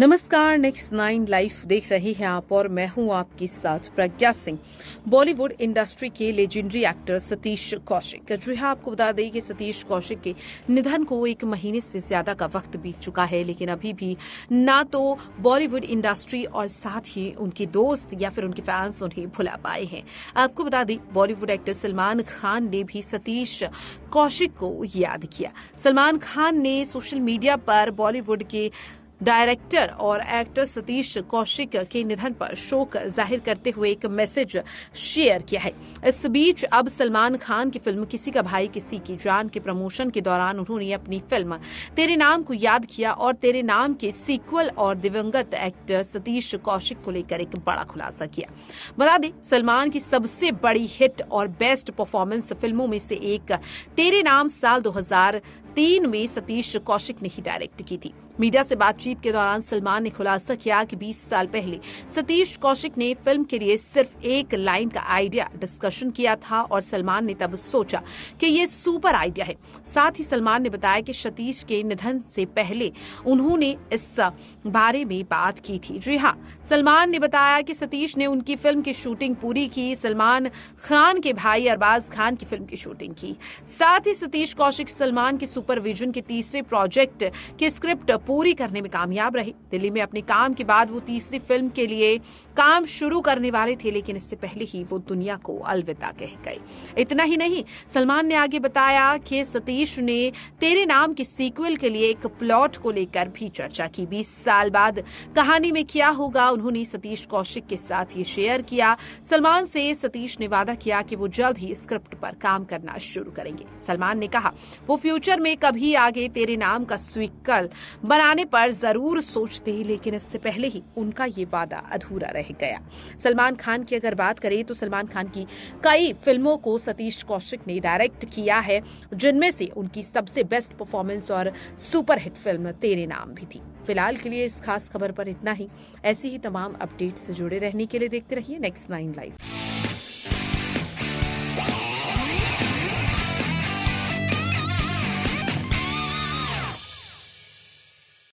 नमस्कार next nine life देख रहे हैं आप और मैं हूं आपके साथ प्रज्ञा सिंह बॉलीवुड इंडस्ट्री के लेजेंडरी एक्टर सतीश कौशिक जी हाँ आपको बता दें कि सतीश कौशिक के निधन को एक महीने से ज्यादा का वक्त बीत चुका है लेकिन अभी भी ना तो बॉलीवुड इंडस्ट्री और साथ ही उनके दोस्त या फिर उनके फैंस उन्हें भुला पाए हैं आपको बता दें बॉलीवुड एक्टर सलमान खान ने भी सतीश कौशिक को याद किया सलमान खान ने सोशल मीडिया पर बॉलीवुड के डायरेक्टर और एक्टर सतीश कौशिक के निधन पर शोक जाहिर करते हुए एक मैसेज शेयर किया है इस बीच अब सलमान खान की फिल्म किसी का भाई किसी की जान के प्रमोशन के दौरान उन्होंने अपनी फिल्म तेरे नाम को याद किया और तेरे नाम के सीक्वल और दिवंगत एक्टर सतीश कौशिक को लेकर एक बड़ा खुलासा किया बता दें सलमान की सबसे बड़ी हिट और बेस्ट परफॉर्मेंस फिल्मों में से एक तेरे नाम साल दो तीन में सतीश कौशिक ने ही डायरेक्ट की थी मीडिया से बातचीत के दौरान सलमान ने खुलासा किया कि 20 साल पहले सतीश कौशिक ने फिल्म के लिए सिर्फ एक लाइन का आइडिया डिस्कशन किया था और सलमान ने तब सोचा कि ये सुपर आइडिया है साथ ही सलमान ने बताया कि सतीश के निधन से पहले उन्होंने इस बारे में बात की थी जी हाँ सलमान ने बताया कि सतीश ने उनकी फिल्म की शूटिंग पूरी की सलमान खान के भाई अरबाज खान की फिल्म की शूटिंग की साथ ही सतीश कौशिक सलमान के सुपर सुपरविजन के तीसरे प्रोजेक्ट की स्क्रिप्ट पूरी करने में कामयाब रही दिल्ली में अपने काम के बाद वो तीसरी फिल्म के लिए काम शुरू करने वाले थे लेकिन इससे पहले ही वो दुनिया को अलविदा कह गए इतना ही नहीं सलमान ने आगे बताया कि सतीश ने तेरे नाम के सीक्वल के लिए एक प्लॉट को लेकर भी चर्चा की बीस साल बाद कहानी में क्या होगा उन्होंने सतीश कौशिक के साथ ये शेयर किया सलमान से सतीश ने वादा किया कि वो जल्द ही स्क्रिप्ट पर काम करना शुरू करेंगे सलमान ने कहा वो फ्यूचर में में कभी आगे तेरे नाम का स्वीकल बनाने पर जरूर सोचते लेकिन इससे पहले ही उनका ये वादा अधूरा रह गया सलमान खान की अगर बात करें तो सलमान खान की कई फिल्मों को सतीश कौशिक ने डायरेक्ट किया है जिनमें से उनकी सबसे बेस्ट परफॉर्मेंस और सुपरहिट फिल्म तेरे नाम भी थी फिलहाल के लिए इस खास खबर पर इतना ही ऐसी ही तमाम अपडेट से जुड़े रहने के लिए देखते रहिए नेक्स्ट नाइन लाइफ